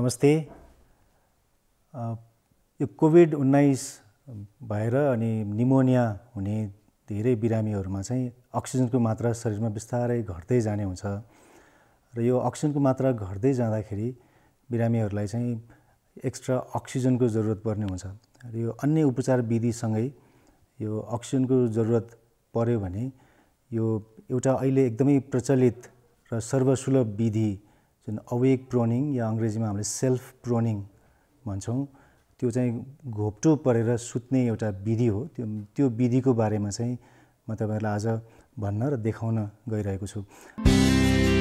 नमस्ते यो कोभिड उन्नाइस भएर अनि निमोनिया हुने धेरै बिरामीहरूमा चाहिँ अक्सिजनको मात्रा शरीरमा बिस्तारै घट्दै जाने हुन्छ र यो अक्सिजनको मात्रा घट्दै जाँदाखेरि बिरामीहरूलाई चाहिँ एक्स्ट्रा अक्सिजनको जरुरत पर्ने हुन्छ र यो अन्य उपचार विधिसँगै यो अक्सिजनको जरुरत पऱ्यो भने यो एउटा अहिले एकदमै प्रचलित र सर्वसुलभ विधि जुन अवेक प्रोनिङ या अङ्ग्रेजीमा हामीले सेल्फ प्रोनिङ भन्छौँ त्यो चाहिँ घोप्टो परेर सुत्ने एउटा विधि हो त्यो त्यो विधिको बारेमा चाहिँ म तपाईँहरूलाई आज भन्न र देखाउन गइरहेको छु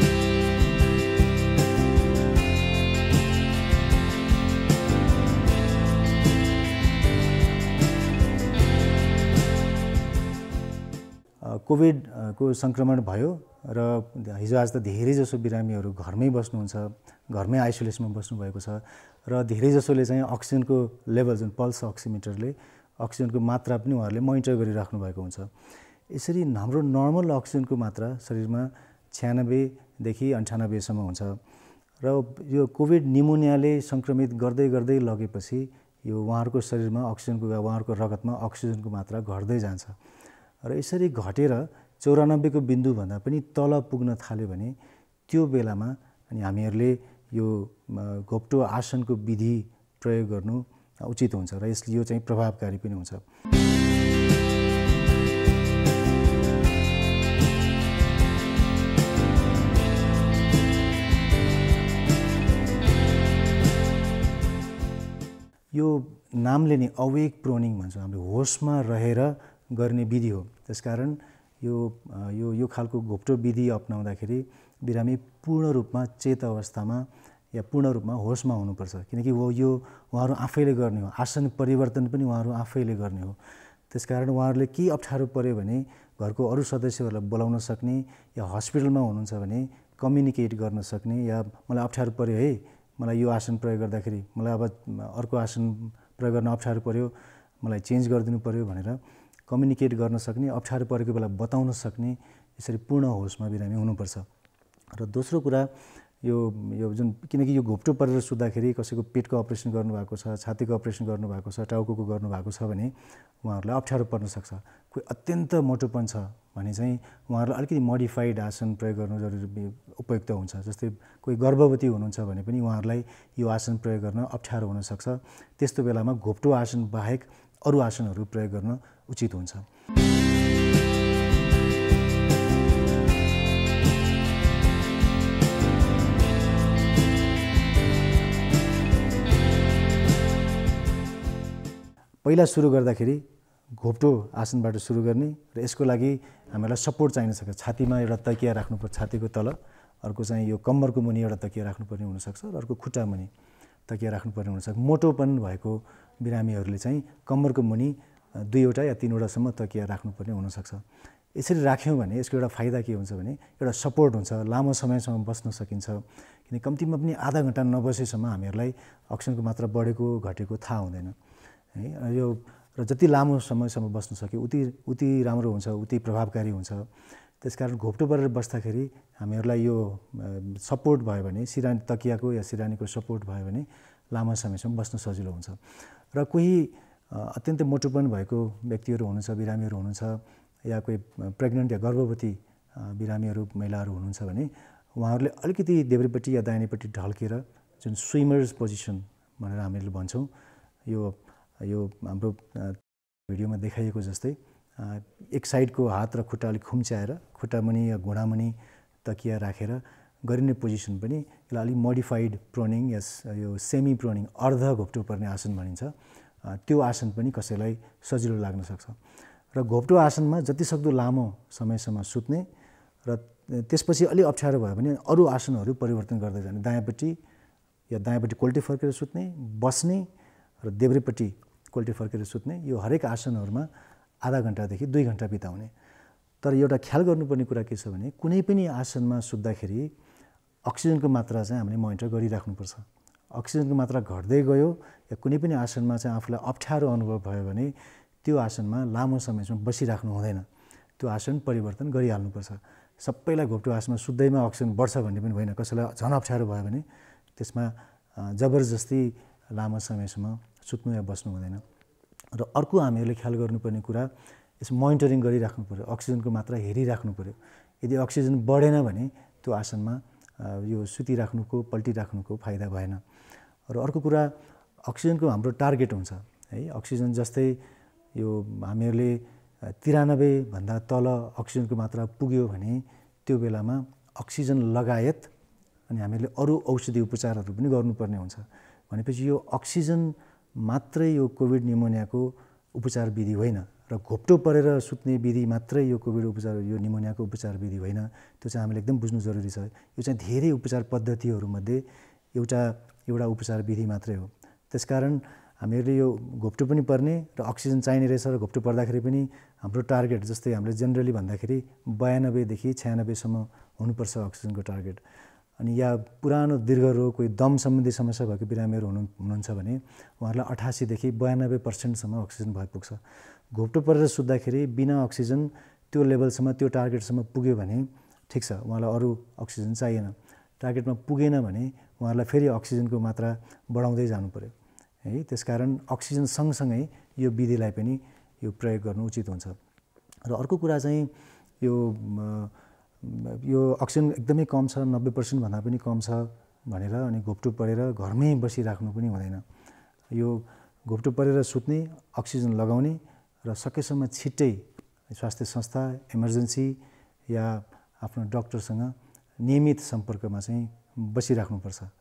कोभिडको सङ्क्रमण भयो र हिजोआज त धेरैजसो बिरामीहरू घरमै बस्नुहुन्छ घरमै आइसोलेसनमा बस्नुभएको छ र धेरैजसोले चाहिँ अक्सिजनको लेभल जुन पल्स अक्सिमिटरले अक्सिजनको मात्रा पनि उहाँहरूले मोनिटर गरिराख्नु भएको हुन्छ यसरी हाम्रो नर्मल अक्सिजनको मात्रा शरीरमा छ्यानब्बेदेखि अन्ठानब्बेसम्म हुन्छ र यो कोभिड निमोनियाले सङ्क्रमित गर्दै गर्दै लगेपछि यो उहाँहरूको शरीरमा अक्सिजनको उहाँहरूको रगतमा अक्सिजनको मात्रा घट्दै जान्छ र यसरी घटेर चौरानब्बेको बिन्दुभन्दा पनि तल पुग्न थाल्यो भने त्यो बेलामा अनि हामीहरूले यो घोप्टो आसनको विधि प्रयोग गर्नु उचित हुन्छ र यसले यो चाहिँ प्रभावकारी पनि हुन्छ यो नामले नै अवेक प्रोनिङ भन्छौँ हामीले होसमा रहेर गर्ने विधि हो त्यसकारण यो यो यो खालको घोप्टो विधि अप्नाउँदाखेरि बिरामी पूर्ण रूपमा चेत अवस्थामा या पूर्ण रूपमा होसमा हुनुपर्छ किनकि हो यो उहाँहरू आफैले गर्ने हो आसन परिवर्तन पनि उहाँहरू आफैले गर्ने हो त्यसकारण उहाँहरूले के अप्ठ्यारो पऱ्यो भने घरको अरू सदस्यहरूलाई बोलाउन सक्ने या हस्पिटलमा हुनुहुन्छ भने कम्युनिकेट गर्न सक्ने या मलाई अप्ठ्यारो पऱ्यो है मलाई यो आसन प्रयोग गर्दाखेरि मलाई अब अर्को आसन प्रयोग गर्न अप्ठ्यारो पऱ्यो मलाई चेन्ज गरिदिनु पऱ्यो भनेर कम्युनिकेट गर्न सक्ने अप्ठ्यारो परेको बेला बताउन सक्ने यसरी पूर्ण होसमा बिरामी हुनुपर्छ र दोस्रो कुरा यो यो जुन किनकि यो घोप्टो परेर सुत्दाखेरि कसैको पेटको अपरेसन गर्नुभएको छ छातीको अपरेसन गर्नुभएको छ टाउको गर्नुभएको छ भने उहाँहरूलाई अप्ठ्यारो पर्न सक्छ कोही अत्यन्त मोटोपन छ भने चाहिँ उहाँहरूलाई अलिकति मोडिफाइड आसन प्रयोग गर्नु जरुरी उपयुक्त हुन्छ जस्तै कोही गर्भवती हुनुहुन्छ भने पनि उहाँहरूलाई यो आसन प्रयोग गर्न अप्ठ्यारो हुनसक्छ त्यस्तो बेलामा घोप्टो आसन बाहेक अरू आसनहरू प्रयोग गर्न उचित हुन्छ पहिला सुरु गर्दाखेरि घोप्टो आसनबाट सुरु गर्ने र यसको लागि हामीलाई सपोर्ट चाहिन सक्छ छातीमा एउटा तकिया राख्नुपर्छ छातीको तल अर्को चाहिँ यो कम्मरको मुनि एउटा तकिया राख्नुपर्ने हुनसक्छ र अर्को खुट्टा मुनि तकिया राख्नुपर्ने हुनसक्छ मोटोपन भएको बिरामीहरूले चाहिँ कम्मरको मुनि दुईवटा या तिनवटासम्म तकिया राख्नुपर्ने हुनसक्छ यसरी राख्यौँ भने यसको एउटा फाइदा के हुन्छ भने एउटा सपोर्ट हुन्छ लामो समयसम्म बस्न सकिन्छ किनकि कम्तीमा पनि आधा घन्टा नबसेसम्म हामीहरूलाई अक्सिजनको मात्रा बढेको घटेको थाहा हुँदैन है यो र जति लामो समयसम्म बस्न सक्यो उति उति राम्रो हुन्छ उति प्रभावकारी हुन्छ त्यसकारण घोप्टो परेर बस्दाखेरि हामीहरूलाई यो सपोर्ट भयो भने सिरानी तकियाको या सिरानीको सपोर्ट भयो भने लामो समयसम्म बस्न सजिलो हुन्छ र कोही अत्यन्तै मोटोपन भएको व्यक्तिहरू हुनुहुन्छ बिरामीहरू हुनुहुन्छ या कोही प्रेग्नेन्ट या गर्भवती बिरामीहरू महिलाहरू हुनुहुन्छ भने उहाँहरूले अलिकति देब्रेपट्टि या दाहिनेपट्टि ढल्केर जुन स्विमर्स पोजिसन भनेर हामीले भन्छौँ यो यो हाम्रो भिडियोमा देखाइएको जस्तै एक साइडको हात र खुट्टा अलिक खुम्च्याएर खुट्टामुनि या घुँडामुनि तकिया राखेर गरिने पोजिसन पनि यसलाई अलिक मोडिफाइड प्रोनिङ या यो सेमी प्रोनिङ अर्ध घोप्टो पर्ने आसन भनिन्छ त्यो आसन पनि कसैलाई सजिलो लाग्न सक्छ र घोप्टो आसनमा जतिसक्दो लामो समयसम्म सुत्ने र त्यसपछि अलि अप्ठ्यारो भयो भने अरू आसनहरू परिवर्तन गर्दै जाने दायाँपट्टि या दायाँपट्टि कोल्टी फर्केर सुत्ने बस्ने र देब्रेपट्टि कोल्टी फर्केर सुत्ने यो हरेक आसनहरूमा आधा घन्टादेखि दुई घन्टा बिताउने तर एउटा ख्याल गर्नुपर्ने कुरा के छ भने कुनै पनि आसनमा सुत्दाखेरि अक्सिजनको मात्रा चाहिँ हामीले मोनिटर गरिराख्नुपर्छ अक्सिजनको मात्रा घट्दै गयो या कुनै पनि आसनमा चाहिँ आफूलाई अप्ठ्यारो अनुभव भयो भने त्यो आसनमा लामो समयसम्म बसिराख्नु हुँदैन त्यो आसन परिवर्तन गरिहाल्नुपर्छ सबैलाई घोप्टो आसनमा सुत्दैमा अक्सिजन बढ्छ भन्ने पनि होइन कसैलाई झन् अप्ठ्यारो भयो भने त्यसमा जबरजस्ती लामो समयसम्म सुत्नु या बस्नु हुँदैन र अर्को हामीहरूले ख्याल गर्नुपर्ने कुरा यस मोनिटरिङ गरिराख्नु पऱ्यो अक्सिजनको मात्रा हेरिराख्नु पऱ्यो यदि अक्सिजन बढेन भने त्यो आसनमा यो सुतिराख्नुको पल्टिराख्नुको फाइदा भएन र अर्को कुरा अक्सिजनको हाम्रो टार्गेट हुन्छ है अक्सिजन जस्तै यो हामीहरूले भन्दा तल अक्सिजनको मात्रा पुग्यो भने त्यो बेलामा अक्सिजन लगायत अनि हामीहरूले अरू औषधि उपचारहरू पनि गर्नुपर्ने हुन्छ भनेपछि यो अक्सिजन मात्रै यो कोभिड निमोनियाको उपचार विधि होइन र घोप्टो परेर सुत्ने विधि मात्रै यो कोभिड उपचार यो निमोनियाको उपचार विधि होइन त्यो चाहिँ हामीले एकदम बुझ्नु जरुरी छ यो चाहिँ धेरै उपचार पद्धतिहरूमध्ये एउटा एउटा उपचार विधि मात्रै हो त्यसकारण हामीहरूले यो घोप्टो पनि पर्ने र अक्सिजन चाहिने रहेछ र घोप्टो पर्दाखेरि पनि हाम्रो टार्गेट जस्तै हामीले जेनरली भन्दाखेरि बयानब्बेदेखि छ्यानब्बेसम्म हुनुपर्छ अक्सिजनको टार्गेट अनि या पुरानो दीर्घ रोग कोही दम सम्बन्धी समस्या भएको बिरामीहरू हुनु हुनुहुन्छ भने उहाँहरूलाई अठासीदेखि बयानब्बे पर्सेन्टसम्म अक्सिजन भइपुग्छ घोप्टो परेर सुत्दाखेरि बिना अक्सिजन त्यो लेभलसम्म त्यो टार्गेटसम्म पुग्यो भने ठिक छ उहाँलाई अरू अक्सिजन चाहिएन टार्गेटमा पुगेन भने उहाँहरूलाई फेरि अक्सिजनको मात्रा बढाउँदै जानु पऱ्यो है त्यसकारण अक्सिजन सँगसँगै यो विधिलाई पनि यो प्रयोग गर्नु उचित हुन्छ र अर्को कुरा चाहिँ यो यो अक्सिजन एकदमै कम छ नब्बे पर्सेन्टभन्दा पनि कम छ भनेर अनि घोप्टो परेर घरमै बसिराख्नु पनि हुँदैन यो घोप्टो परेर सुत्ने अक्सिजन लगाउने र सकेसम्म छिट्टै स्वास्थ्य संस्था इमर्जेन्सी या आफ्नो डक्टरसँग नियमित सम्पर्कमा चाहिँ बसिराख्नुपर्छ